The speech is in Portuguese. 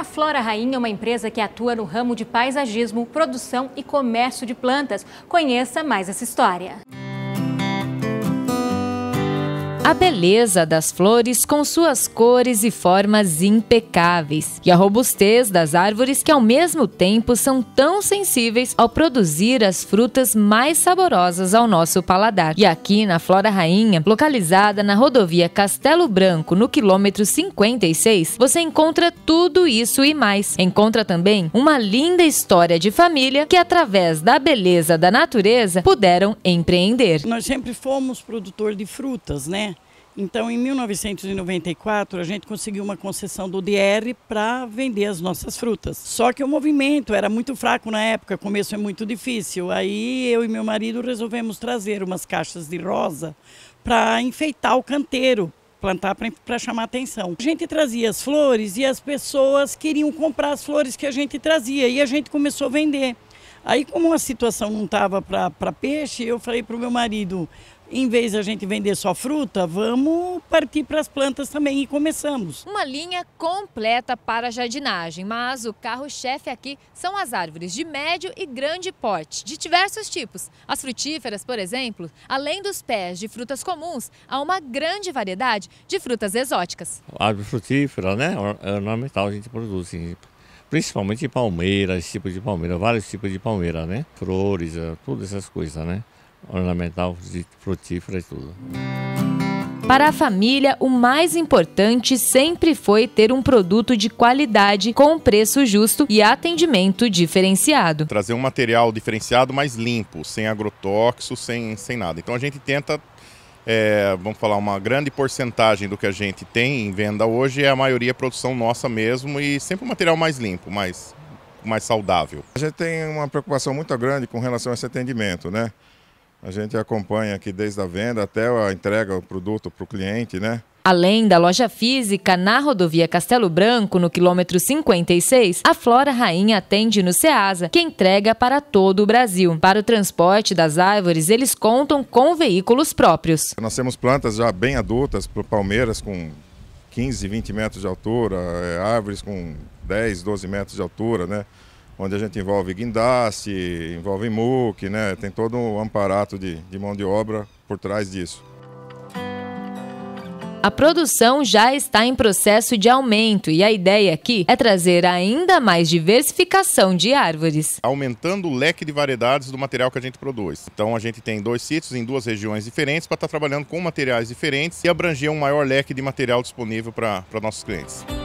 A Flora Rainha é uma empresa que atua no ramo de paisagismo, produção e comércio de plantas. Conheça mais essa história a beleza das flores com suas cores e formas impecáveis, e a robustez das árvores que, ao mesmo tempo, são tão sensíveis ao produzir as frutas mais saborosas ao nosso paladar. E aqui na Flora Rainha, localizada na rodovia Castelo Branco, no quilômetro 56, você encontra tudo isso e mais. Encontra também uma linda história de família que, através da beleza da natureza, puderam empreender. Nós sempre fomos produtor de frutas, né? Então, em 1994, a gente conseguiu uma concessão do DR para vender as nossas frutas. Só que o movimento era muito fraco na época, o começo é muito difícil. Aí eu e meu marido resolvemos trazer umas caixas de rosa para enfeitar o canteiro, plantar para chamar atenção. A gente trazia as flores e as pessoas queriam comprar as flores que a gente trazia e a gente começou a vender. Aí, como a situação não estava para peixe, eu falei para o meu marido: em vez a gente vender só fruta, vamos partir para as plantas também e começamos. Uma linha completa para jardinagem, mas o carro-chefe aqui são as árvores de médio e grande porte, de diversos tipos. As frutíferas, por exemplo, além dos pés de frutas comuns, há uma grande variedade de frutas exóticas. árvore frutífera, né, é ornamental a gente produz, principalmente palmeiras, tipos de palmeira, vários tipos de palmeira, né? Flores, eh, todas essas coisas, né? Ornamental, frutífera e tudo. Para a família, o mais importante sempre foi ter um produto de qualidade, com preço justo e atendimento diferenciado. Trazer um material diferenciado, mas limpo, sem agrotóxico, sem, sem nada. Então a gente tenta é, vamos falar, uma grande porcentagem do que a gente tem em venda hoje é a maioria produção nossa mesmo e sempre um material mais limpo, mais, mais saudável. A gente tem uma preocupação muito grande com relação a esse atendimento, né? A gente acompanha aqui desde a venda até a entrega do produto para o cliente, né? Além da loja física na rodovia Castelo Branco, no quilômetro 56, a Flora Rainha atende no Ceasa, que entrega para todo o Brasil. Para o transporte das árvores, eles contam com veículos próprios. Nós temos plantas já bem adultas, palmeiras com 15, 20 metros de altura, é, árvores com 10, 12 metros de altura, né? onde a gente envolve guindaste, envolve muque, né? tem todo um amparato de, de mão de obra por trás disso. A produção já está em processo de aumento e a ideia aqui é trazer ainda mais diversificação de árvores. Aumentando o leque de variedades do material que a gente produz. Então a gente tem dois sítios em duas regiões diferentes para estar trabalhando com materiais diferentes e abranger um maior leque de material disponível para nossos clientes.